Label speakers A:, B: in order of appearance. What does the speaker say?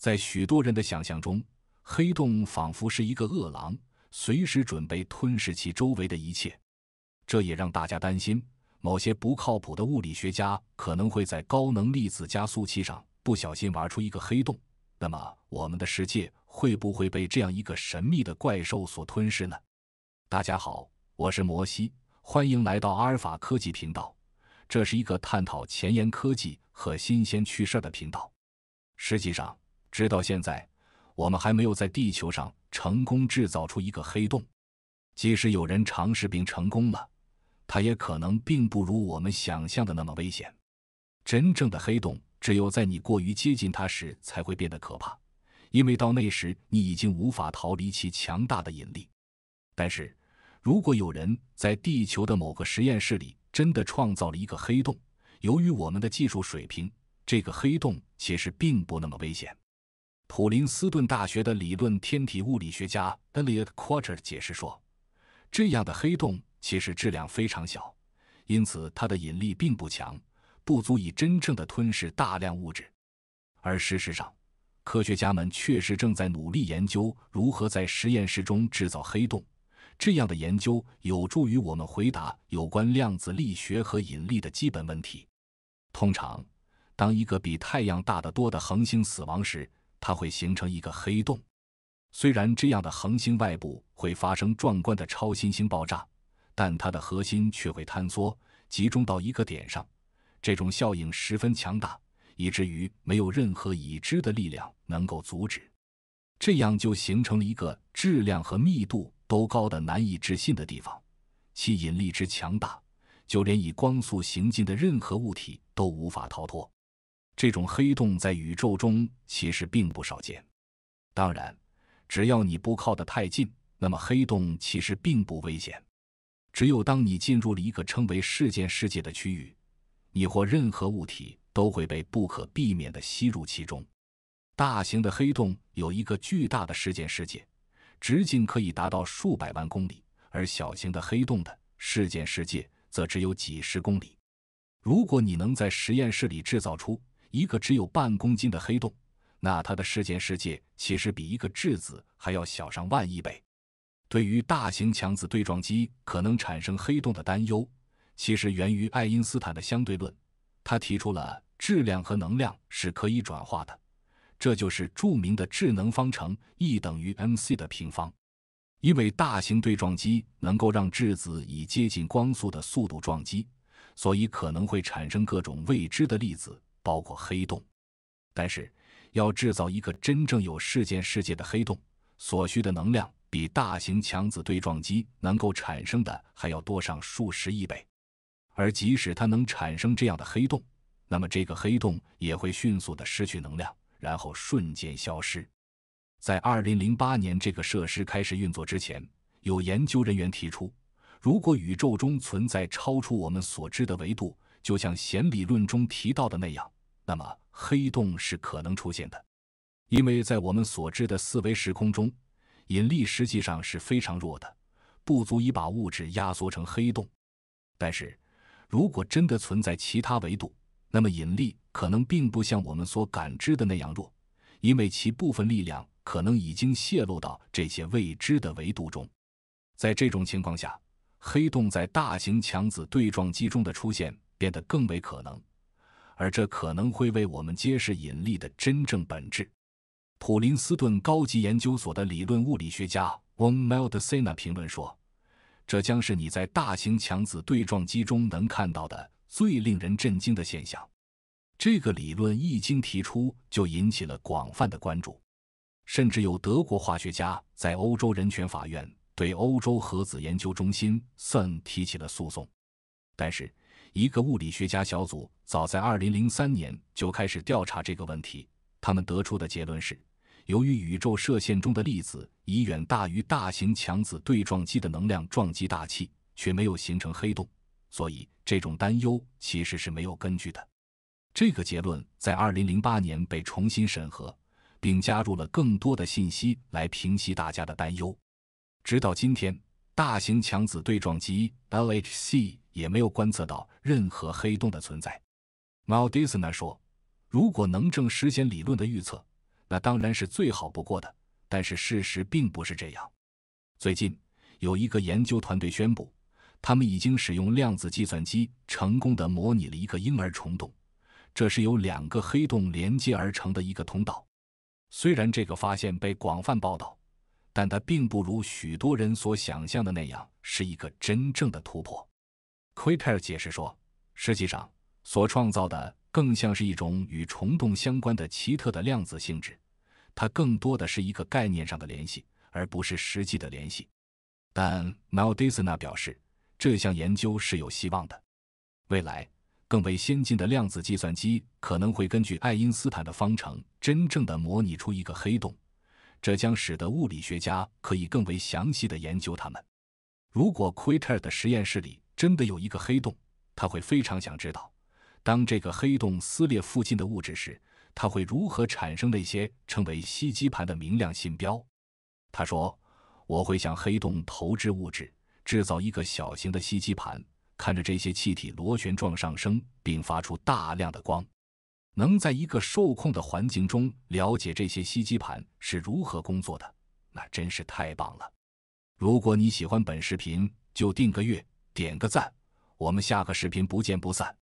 A: 在许多人的想象中，黑洞仿佛是一个饿狼，随时准备吞噬其周围的一切。这也让大家担心，某些不靠谱的物理学家可能会在高能粒子加速器上不小心玩出一个黑洞。那么，我们的世界会不会被这样一个神秘的怪兽所吞噬呢？大家好，我是摩西，欢迎来到阿尔法科技频道。这是一个探讨前沿科技和新鲜趣事的频道。实际上，直到现在，我们还没有在地球上成功制造出一个黑洞。即使有人尝试并成功了，它也可能并不如我们想象的那么危险。真正的黑洞只有在你过于接近它时才会变得可怕，因为到那时你已经无法逃离其强大的引力。但是，如果有人在地球的某个实验室里真的创造了一个黑洞，由于我们的技术水平，这个黑洞其实并不那么危险。普林斯顿大学的理论天体物理学家 Elliot Quate 解释说：“这样的黑洞其实质量非常小，因此它的引力并不强，不足以真正的吞噬大量物质。而事实上，科学家们确实正在努力研究如何在实验室中制造黑洞。这样的研究有助于我们回答有关量子力学和引力的基本问题。通常，当一个比太阳大得多的恒星死亡时，它会形成一个黑洞。虽然这样的恒星外部会发生壮观的超新星爆炸，但它的核心却会坍缩，集中到一个点上。这种效应十分强大，以至于没有任何已知的力量能够阻止。这样就形成了一个质量和密度都高的难以置信的地方，其引力之强大，就连以光速行进的任何物体都无法逃脱。这种黑洞在宇宙中其实并不少见，当然，只要你不靠得太近，那么黑洞其实并不危险。只有当你进入了一个称为事件世界的区域，你或任何物体都会被不可避免地吸入其中。大型的黑洞有一个巨大的事件世界，直径可以达到数百万公里，而小型的黑洞的事件世界则只有几十公里。如果你能在实验室里制造出一个只有半公斤的黑洞，那它的事件世界其实比一个质子还要小上万亿倍。对于大型强子对撞机可能产生黑洞的担忧，其实源于爱因斯坦的相对论。他提出了质量和能量是可以转化的，这就是著名的质能方程 E 等于 mc 的平方。因为大型对撞机能够让质子以接近光速的速度撞击，所以可能会产生各种未知的粒子。包括黑洞，但是要制造一个真正有事件世界的黑洞，所需的能量比大型强子对撞机能够产生的还要多上数十亿倍。而即使它能产生这样的黑洞，那么这个黑洞也会迅速的失去能量，然后瞬间消失。在二零零八年这个设施开始运作之前，有研究人员提出，如果宇宙中存在超出我们所知的维度。就像弦理论中提到的那样，那么黑洞是可能出现的，因为在我们所知的四维时空中，引力实际上是非常弱的，不足以把物质压缩成黑洞。但是，如果真的存在其他维度，那么引力可能并不像我们所感知的那样弱，因为其部分力量可能已经泄露到这些未知的维度中。在这种情况下，黑洞在大型强子对撞机中的出现。变得更为可能，而这可能会为我们揭示引力的真正本质。普林斯顿高级研究所的理论物理学家 w o n Meltsina 评论说：“这将是你在大型强子对撞机中能看到的最令人震惊的现象。”这个理论一经提出，就引起了广泛的关注，甚至有德国化学家在欧洲人权法院对欧洲核子研究中心 s e n 提起了诉讼。但是。一个物理学家小组早在2003年就开始调查这个问题。他们得出的结论是，由于宇宙射线中的粒子以远大于大型强子对撞机的能量撞击大气，却没有形成黑洞，所以这种担忧其实是没有根据的。这个结论在2008年被重新审核，并加入了更多的信息来平息大家的担忧。直到今天。大型强子对撞机 （LHC） 也没有观测到任何黑洞的存在 m a l d i s e n a 说：“如果能证实理论的预测，那当然是最好不过的。但是事实并不是这样。”最近，有一个研究团队宣布，他们已经使用量子计算机成功的模拟了一个婴儿虫洞，这是由两个黑洞连接而成的一个通道。虽然这个发现被广泛报道。但它并不如许多人所想象的那样是一个真正的突破，奎 e 尔解释说，实际上所创造的更像是一种与虫洞相关的奇特的量子性质，它更多的是一个概念上的联系，而不是实际的联系。但 m a l 马 s i n a 表示，这项研究是有希望的，未来更为先进的量子计算机可能会根据爱因斯坦的方程，真正的模拟出一个黑洞。这将使得物理学家可以更为详细地研究它们。如果奎特尔的实验室里真的有一个黑洞，他会非常想知道，当这个黑洞撕裂附近的物质时，它会如何产生那些称为吸积盘的明亮信标。他说：“我会向黑洞投掷物质，制造一个小型的吸积盘，看着这些气体螺旋状上升，并发出大量的光。”能在一个受控的环境中了解这些吸积盘是如何工作的，那真是太棒了。如果你喜欢本视频，就订个月，点个赞，我们下个视频不见不散。